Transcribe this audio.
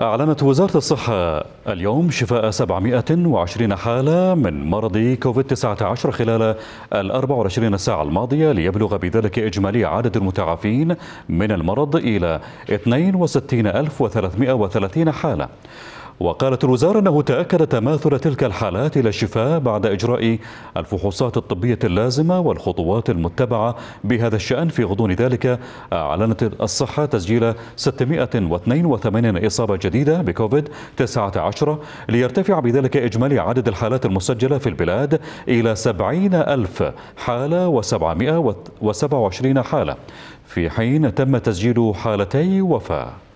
أعلنت وزارة الصحة اليوم شفاء 720 حالة من مرض كوفيد-19 خلال ال 24 ساعة الماضية ليبلغ بذلك إجمالي عدد المتعافين من المرض إلى 62330 حالة وقالت الوزارة أنه تأكد تماثل تلك الحالات إلى الشفاء بعد إجراء الفحوصات الطبية اللازمة والخطوات المتبعة بهذا الشأن في غضون ذلك أعلنت الصحة تسجيل 682 إصابة جديدة بكوفيد 19 ليرتفع بذلك إجمالي عدد الحالات المسجلة في البلاد إلى 70 ألف حالة و727 حالة في حين تم تسجيل حالتي وفاة